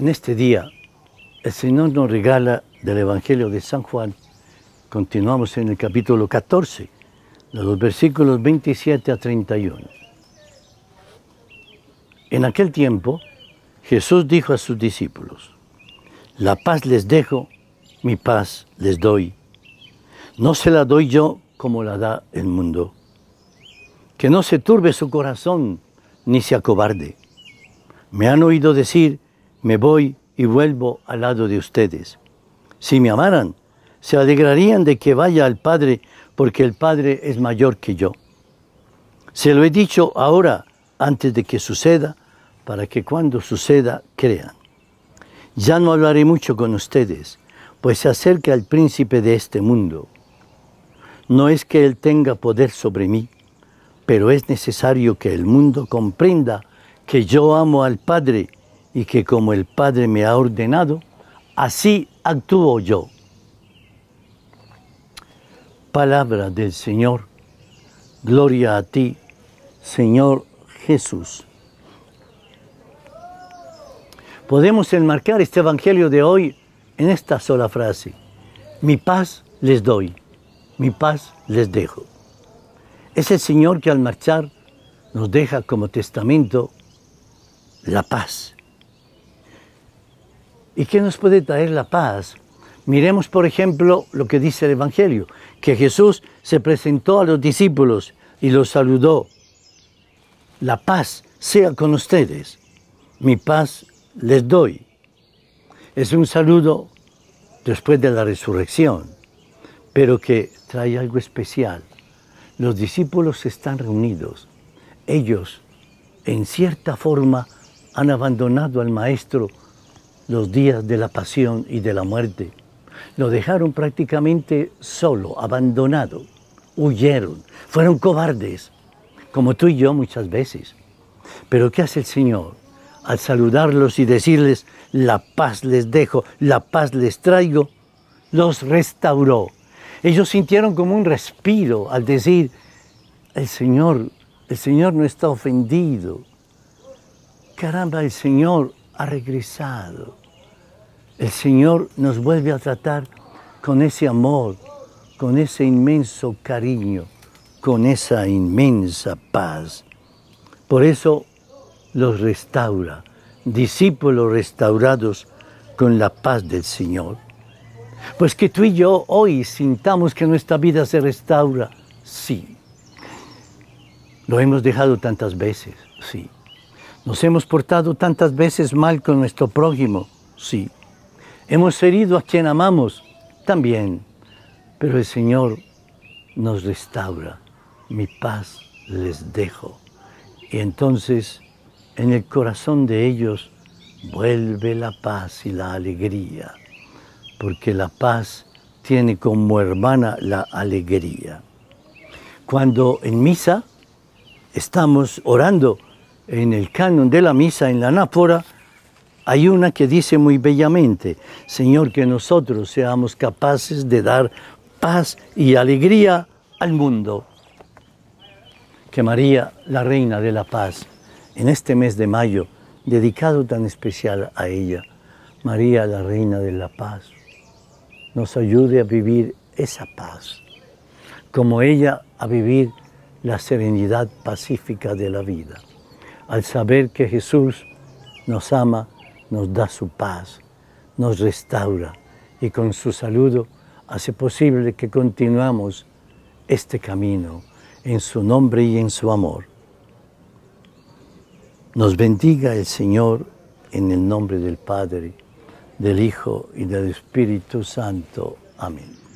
En este día, el Señor nos regala del Evangelio de San Juan, continuamos en el capítulo 14, los versículos 27 a 31. En aquel tiempo, Jesús dijo a sus discípulos, La paz les dejo, mi paz les doy. No se la doy yo como la da el mundo. Que no se turbe su corazón ni se acobarde. Me han oído decir, me voy y vuelvo al lado de ustedes. Si me amaran, se alegrarían de que vaya al Padre, porque el Padre es mayor que yo. Se lo he dicho ahora, antes de que suceda, para que cuando suceda crean. Ya no hablaré mucho con ustedes, pues se acerca al príncipe de este mundo. No es que él tenga poder sobre mí, pero es necesario que el mundo comprenda que yo amo al Padre y que como el Padre me ha ordenado, así actúo yo. Palabra del Señor, gloria a ti, Señor Jesús. Podemos enmarcar este Evangelio de hoy en esta sola frase. Mi paz les doy, mi paz les dejo. Es el Señor que al marchar nos deja como testamento la paz ¿Y qué nos puede traer la paz? Miremos, por ejemplo, lo que dice el Evangelio, que Jesús se presentó a los discípulos y los saludó. La paz sea con ustedes, mi paz les doy. Es un saludo después de la resurrección, pero que trae algo especial. Los discípulos están reunidos. Ellos, en cierta forma, han abandonado al Maestro los días de la pasión y de la muerte. Lo dejaron prácticamente solo, abandonado. Huyeron, fueron cobardes, como tú y yo muchas veces. Pero ¿qué hace el Señor? Al saludarlos y decirles, la paz les dejo, la paz les traigo, los restauró. Ellos sintieron como un respiro al decir, el Señor, el Señor no está ofendido. Caramba, el Señor ha regresado. El Señor nos vuelve a tratar con ese amor, con ese inmenso cariño, con esa inmensa paz. Por eso los restaura, discípulos restaurados con la paz del Señor. Pues que tú y yo hoy sintamos que nuestra vida se restaura, sí. Lo hemos dejado tantas veces, sí. Nos hemos portado tantas veces mal con nuestro prójimo, sí. Hemos herido a quien amamos, también. Pero el Señor nos restaura. Mi paz les dejo. Y entonces en el corazón de ellos vuelve la paz y la alegría, porque la paz tiene como hermana la alegría. Cuando en misa estamos orando, en el canon de la misa, en la anáfora, hay una que dice muy bellamente, Señor, que nosotros seamos capaces de dar paz y alegría al mundo. Que María, la Reina de la Paz, en este mes de mayo, dedicado tan especial a ella, María, la Reina de la Paz, nos ayude a vivir esa paz, como ella a vivir la serenidad pacífica de la vida al saber que Jesús nos ama, nos da su paz, nos restaura y con su saludo hace posible que continuamos este camino en su nombre y en su amor. Nos bendiga el Señor en el nombre del Padre, del Hijo y del Espíritu Santo. Amén.